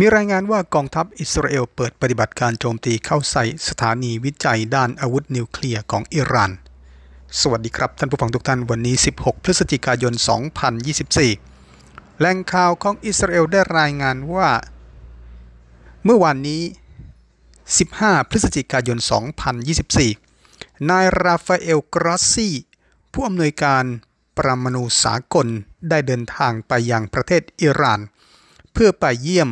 มีรายงานว่ากองทัพอิสราเอลเปิดปฏิบัติการโจมตีเข้าใส่สถานีวิจัยด้านอาวุธนิวเคลียร์ของอิหร่าน สวัสดีครับท่านผู้ฟังทุกท่านวันนี้ 16 พฤศจิกายน 2024แหล่งข่าวของอิสราเอลได้รายงานว่า เมื่อวานนี้ 15 พฤศจิกายน 2024 นายราฟาเอลกรอซี่ผู้อำนวยการประมนูสากลได้เดินทางไปยังประเทศอิหร่านเพื่อไปเยี่ยม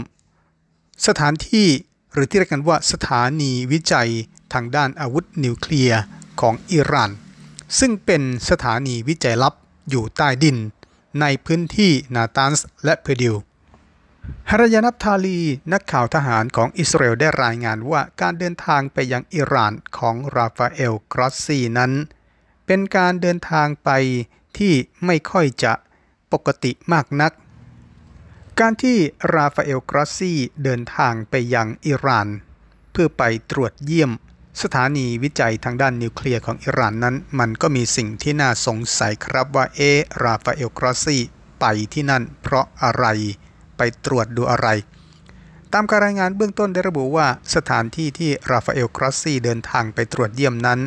สถานที่หรือที่เรียกกันว่าสถานีวิจัยทางด้านอาวุธนิวเคลียร์ของอิหร่าน ซึ่งเป็นสถานีวิจัยลับอยู่ใต้ดินในพื้นที่นาตานส์และเพดิวฮารยานับทาลี นักข่าวทหารของอิสราเอลได้รายงานว่าการเดินทางไปยังอิหร่านของราฟาเอลกรอสซีนั้น เป็นการเดินทางไปที่ไม่ค่อยจะปกติมากนักการที่ราฟาเอลกราซี่เดินทางไปยังอิหร่านเพื่อไปตรวจเยี่ยม สถานีวิจัยทางด้านนิวเคลียร์ของอิหร่านนั้น มันก็มีสิ่งที่น่าสงสัยครับว่า เอราฟาเอลกราซี่ไปที่นั่นเพราะอะไร ไปตรวจดูอะไร ตามการรายงานเบื้องต้นได้ระบุว่า สถานที่ที่ราฟาเอลกราซี่เดินทางไปตรวจเยี่ยมนั้น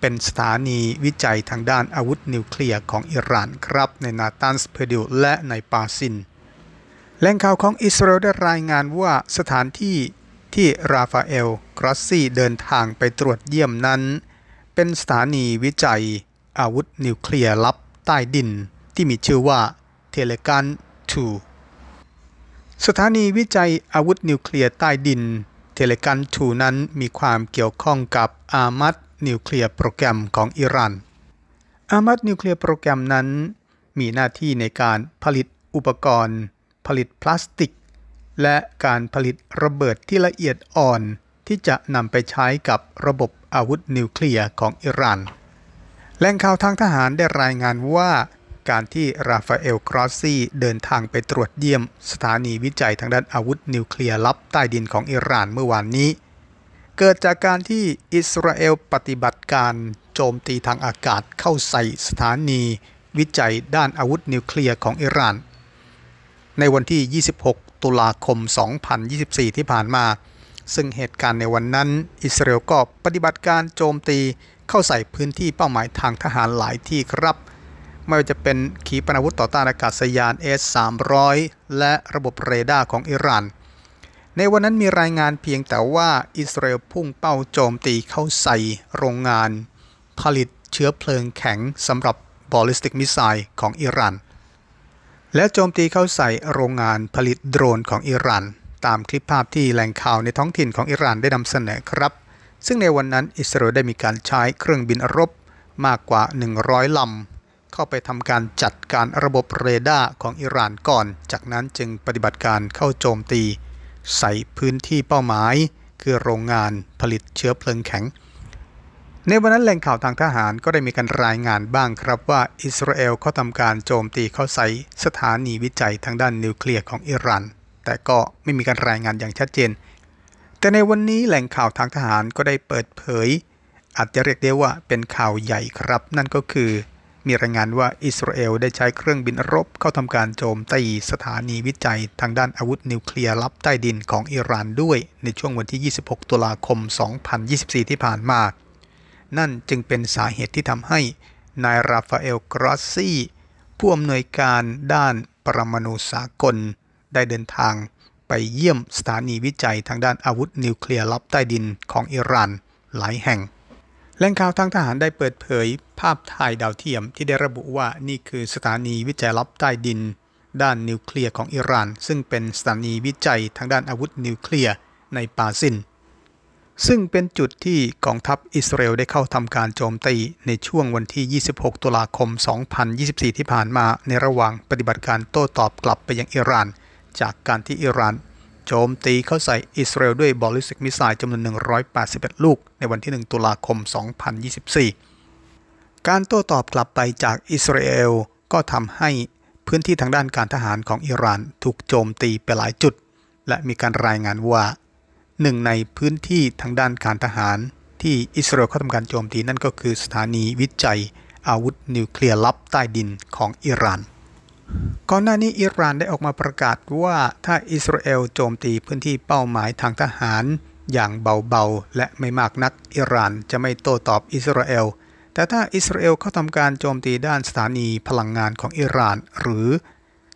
เป็นสถานีวิจัยทางด้านอาวุธนิวเคลียร์ของอิหร่านครับในนาตันสเปดิวและในปาซินแหล่งข่าวของอิสราเอลได้รายงานว่าสถานที่ที่ราฟาเอล กรัสซี่เดินทางไปตรวจเยี่ยมนั้น เป็นสถานีวิจัยอาวุธนิวเคลียร์ลับใต้ดิน ที่มีชื่อว่าเทเลกัน2สถานีวิจัยอาวุธนิวเคลียร์ใต้ดินเทเลกัน2นั้นมีความเกี่ยวข้องกับอามัดนิวเคลียร์โปรแกรมของอิหร่านอามัดนิวเคลียร์โปรแกรมนั้น มีหน้าที่ในการผลิตอุปกรณ์ผลิตพลาสติกและการผลิตระเบิดที่ละเอียดอ่อนที่จะนำไปใช้กับระบบอาวุธนิวเคลียร์ของอิหร่านแหล่งข่าวทางทหารได้รายงานว่า การที่ราฟาเอล ครอสซี่เดินทางไปตรวจเยี่ยม สถานีวิจัยทางด้านอาวุธนิวเคลียร์ลับใต้ดินของอิหร่านเมื่อวานนี้ เกิดจากการที่อิสราเอลปฏิบัติการโจมตีทางอากาศเข้าใส่สถานีวิจัยด้านอาวุธนิวเคลียร์ของอิหร่านในวันที่ 26 ตุลาคม 2024 ที่ผ่านมา ซึ่งเหตุการณ์ในวันนั้น อิสราเอลก็ปฏิบัติการโจมตีเข้าใส่พื้นที่เป้าหมายทางทหารหลายที่ครับ ไม่ว่าจะเป็นขีปนาวุธต่อต้านอากาศยาน S-300 และระบบเรดาร์ของอิหร่าน ในวันนั้นมีรายงานเพียงแต่ว่าอิสราเอลพุ่งเป้าโจมตีเข้าใส่โรงงานผลิตเชื้อเพลิงแข็งสำหรับบอลลิสติกมิสไซล์ของอิหร่านและโจมตีเข้าใส่โรงงานผลิตโดรนของอิหร่าน ตามคลิปภาพที่แหล่งข่าวในท้องถิ่นของอิหร่านได้นำเสนอครับ ซึ่งในวันนั้นอิสราเอลได้มีการใช้เครื่องบินรบมากกว่า 100 ลำ เข้าไปทำการจัดการระบบเรดาร์ของอิหร่านก่อน จากนั้นจึงปฏิบัติการเข้าโจมตี ใส่พื้นที่เป้าหมายคือโรงงานผลิตเชื้อเพลิงแข็งในวันนั้นแหล่งข่าวทางทหารก็ได้มีการรายงานบ้างครับว่าอิสราเอลเขาทำการโจมตีเข้าใส่สถานีวิจัยทางด้านนิวเคลียร์ของอิหร่านแต่ก็ไม่มีการรายงานอย่างชัดเจน แต่ในวันนี้แหล่งข่าวทางทหารก็ได้เปิดเผย อาจจะเรียกได้ว่าเป็นข่าวใหญ่ครับ นั่นก็คือ มีรายงานว่าอิสราเอลได้ใช้เครื่องบินรบเข้าทำการโจมตีสถานีวิจัยทางด้านอาวุธนิวเคลียร์ลับใต้ดินของอิหร่านด้วย ในช่วงวันที่ 26 ตุลาคม2024ที่ผ่านมานั่นจึงเป็นสาเหตุที่ทำให้นายราฟาเอลกรอสซี่ผู้อำนวยการด้านปรมาณูสากลได้เดินทางไปเยี่ยมสถานีวิจัยทางด้านอาวุธนิวเคลียร์ลับใต้ดินของอิหร่านหลายแห่ง แหล่งข่าวทางทหารได้เปิดเผยภาพถ่ายดาวเทียมที่ได้ระบุว่านี่คือสถานีวิจัย ลับใต้ดิน ด้านนิวเคลียร์ของอิหร่าน ซึ่งเป็นสถานีวิจัยทางด้านอาวุธนิวเคลียร์ในปาซินซึ่งเป็นจุดที่กองทัพอิสราเอลได้เข้าทำการโจมตีในช่วงวันที่ 26 ตุลาคม 2024 ที่ผ่านมาในระหว่างปฏิบัติการโต้ตอบกลับไปยังอิหร่านจากการที่อิหร่านโจมตีเข้าใส่อิสราเอลด้วยบอลลิสติกมิสไซล์จำนวน 181 ลูก ในวันที่ 1 ตุลาคม 2024 การโต้ตอบกลับไปจากอิสราเอลก็ทำให้พื้นที่ทางด้านการทหารของอิหร่านถูกโจมตีไปหลายจุด และมีการรายงานว่าหนึ่งในพื้นที่ทางด้านการทหาร ที่อิสราเอลเข้าทำการโจมตีนั่นก็คือ สถานีวิจัยอาวุธนิวเคลียร์ลับใต้ดินของอิหร่านก่อนหน้านี้อิหร่านได้ออกมาประกาศว่าถ้าอิสราเอลโจมตีพื้นที่เป้าหมายทางทหารอย่างเบาๆ และไม่มากนัก อิหร่านจะไม่โต้ตอบอิสราเอลแต่ถ้าอิสราเอลเข้าทำการโจมตีด้านสถานีพลังงานของอิหร่าน หรือ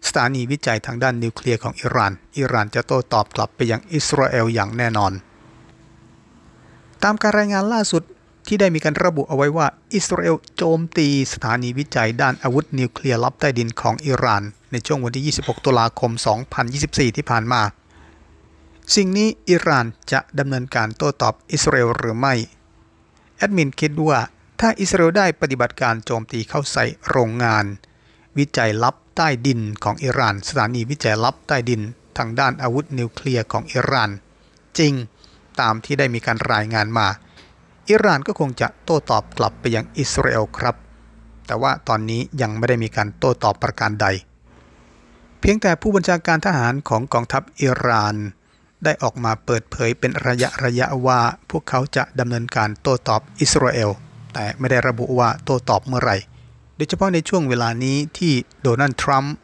สถานีวิจัยทางด้านนิวเคลียร์ของอิหร่านอิหร่านจะโต้ตอบกลับไปยังอิสราเอลอย่างแน่นอน ตามการรายงานล่าสุดที่ได้มีการระบุเอาไว้ว่า อิสราเอลโจมตีสถานีวิจัยด้านอาวุธนิวเคลียร์ลับใต้ดินของอิหร่านในช่วงวันที่ 26 ตุลาคม 2024 ที่ผ่านมา สิ่งนี้อิหร่านจะดำเนินการโต้ตอบอิสราเอลหรือไม่ แอดมินคิดว่าถ้าอิสราเอลได้ปฏิบัติการโจมตีเข้าใส่โรงงานวิจัยลับใต้ดินของอิหร่าน สถานีวิจัยลับใต้ดินทางด้านอาวุธนิวเคลียร์ของอิหร่าน จริงตามที่ได้มีการรายงานมาอิหร่านก็คงจะโต้ตอบกลับไปยังอิสราเอลครับ แต่ว่าตอนนี้ยังไม่ได้มีการโต้ตอบประการใด เพียงแต่ผู้บัญชาการทหารของกองทัพอิหร่าน ได้ออกมาเปิดเผยเป็นระยะระยะว่าพวกเขาจะดำเนินการโต้ตอบอิสราเอลแต่ไม่ได้ระบุว่าโต้ตอบเมื่อไหร่โดยเฉพาะในช่วงเวลานี้ที่โดนัลด์ทรัมป์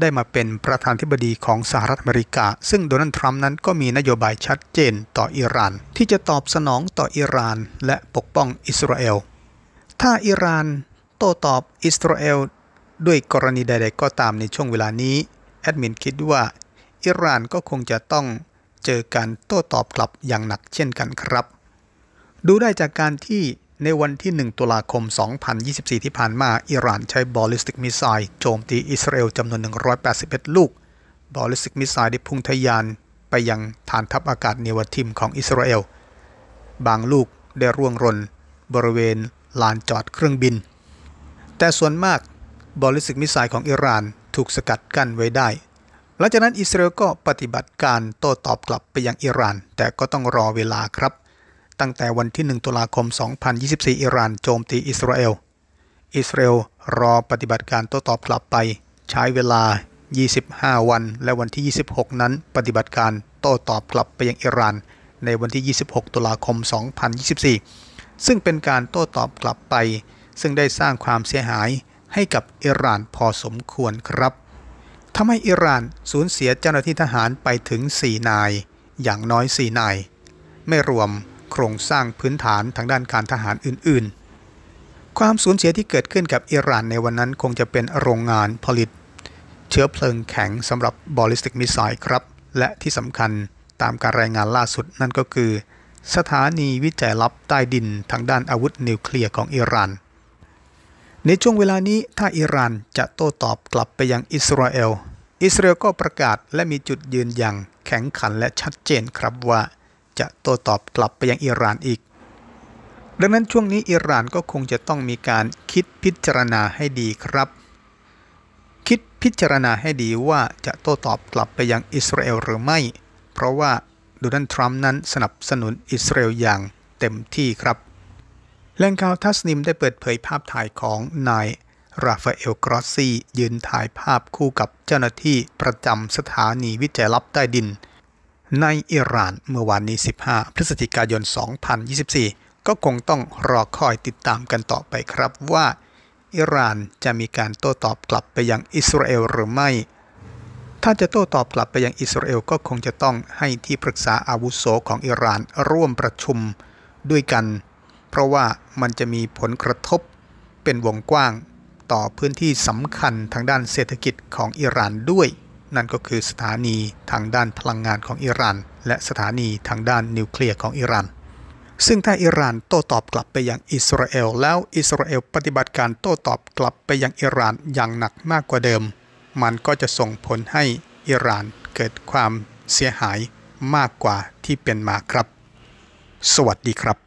ได้มาเป็นประธานธิบดีของสหรัฐอเมริกา ซึ่งโดนัลด์ทรัมป์นั้นก็มีนโยบายชัดเจนต่ออิหร่าน ที่จะตอบสนองต่ออิหร่านและปกป้องอิสราเอล ถ้าอิหร่านโต้ตอบอิสราเอล ด้วยกรณีใด ๆ ก็ตามในช่วงเวลานี้ แอดมินคิดว่าอิหร่านก็คงจะต้องเจอการโต้ตอบกลับอย่างหนักเช่นกันครับ ดูได้จากการที่ในวันที่ 1 ตุลาคม 2024 ที่ผ่านมา อิหร่านใช้บอลิสติกมิสไซล์โจมตีอิสราเอลจำนวน 181 ลูก บอลิสติกมิสไซล์ได้พุ่งทะยาน ไปยังฐานทัพอากาศเนวทิมของอิสราเอล บางลูกได้ร่วงรน บริเวณลานจอดเครื่องบิน แต่ส่วนมากบอลิสติกมิสไซล์ของอิหร่านถูกสกัดกั้นไว้ได้หลังจากนั้นอิสราเอลก็ปฏิบัติการโต้ตอบกลับไปยังอิหร่าน แต่ก็ต้องรอเวลาครับตั้งแต่วันที่ 1ตุลาคม2024อิหร่านโจมตีอิสราเอล อิสราเอลรอปฏิบัติการโต้ตอบกลับไป ใช้เวลา 25 วันและวันที่ 26 นั้นปฏิบัติการโต้ตอบกลับไปยังอิหร่าน ในวันที่ 26ตุลาคม 2024 ซึ่งเป็นการโต้ตอบกลับไป ซึ่งได้สร้างความเสียหายให้กับอิหร่านพอสมควรครับทำให้อิหร่านสูญเสียเจ้าหน้าที่ทหารไปถึง 4 นาย อย่างน้อย 4นาย ไม่รวมโครงสร้างพื้นฐานทางด้านการทหารอื่นๆ ความสูญเสียที่เกิดขึ้นกับอิหร่านในวันนั้นคงจะเป็นโรงงานผลิต เชื้อเพลิงแข็งสำหรับบอลิสติกมิสไซล์ครับ และที่สำคัญตามการรายงานล่าสุดนั่นก็คือ สถานีวิจัยลับใต้ดินทางด้านอาวุธนิวเคลียร์ของอิหร่าน ในช่วงเวลานี้ถ้าอิหร่านจะโต้ตอบกลับไปยังอิสราเอล อิสราเอลก็ประกาศและมีจุดยืนอย่างแข็งขันและชัดเจนครับว่าจะโต้ตอบกลับไปยังอิหร่านอีก ดังนั้นช่วงนี้อิหร่านก็คงจะต้องมีการคิดพิจารณาให้ดีครับ คิดพิจารณาให้ดีว่าจะโต้ตอบกลับไปยังอิสราเอลหรือไม่ เพราะว่าโดนัลด์ทรัมป์นั้นสนับสนุนอิสราเอลอย่างเต็มที่ครับแหล่งข่าวทัสนิมได้เปิดเผยภาพถ่ายของนาย ราฟาเอลกรอสซียืนถ่ายภาพคู่กับเจ้าหน้าที่ประจำสถานีวิจัยลับใต้ดินในอิหร่านเมื่อวานนี้ 15 พฤศจิกายน 2024 ก็คงต้องรอคอยติดตามกันต่อไปครับว่า อิหร่านจะมีการโต้ตอบกลับไปยังอิสราเอลหรือไม่ ถ้าจะโต้ตอบกลับไปยังอิสราเอลก็คงจะต้องให้ที่ปรึกษาอาวุโสของอิหร่านร่วมประชุมด้วยกัน เพราะว่ามันจะมีผลกระทบเป็นวงกว้างต่อพื้นที่สำคัญทางด้านเศรษฐกิจของอิหร่านด้วยนั่นก็คือสถานีทางด้านพลังงานของอิหร่านและสถานีทางด้านนิวเคลียร์ของอิหร่านซึ่งถ้าอิหร่านโต้ตอบกลับไปยังอิสราเอลแล้วอิสราเอลปฏิบัติการโต้ตอบกลับไปยังอิหร่านอย่างหนักมากกว่าเดิม มันก็จะส่งผลให้อิหร่านเกิดความเสียหายมากกว่าที่เป็นมาครับ สวัสดีครับ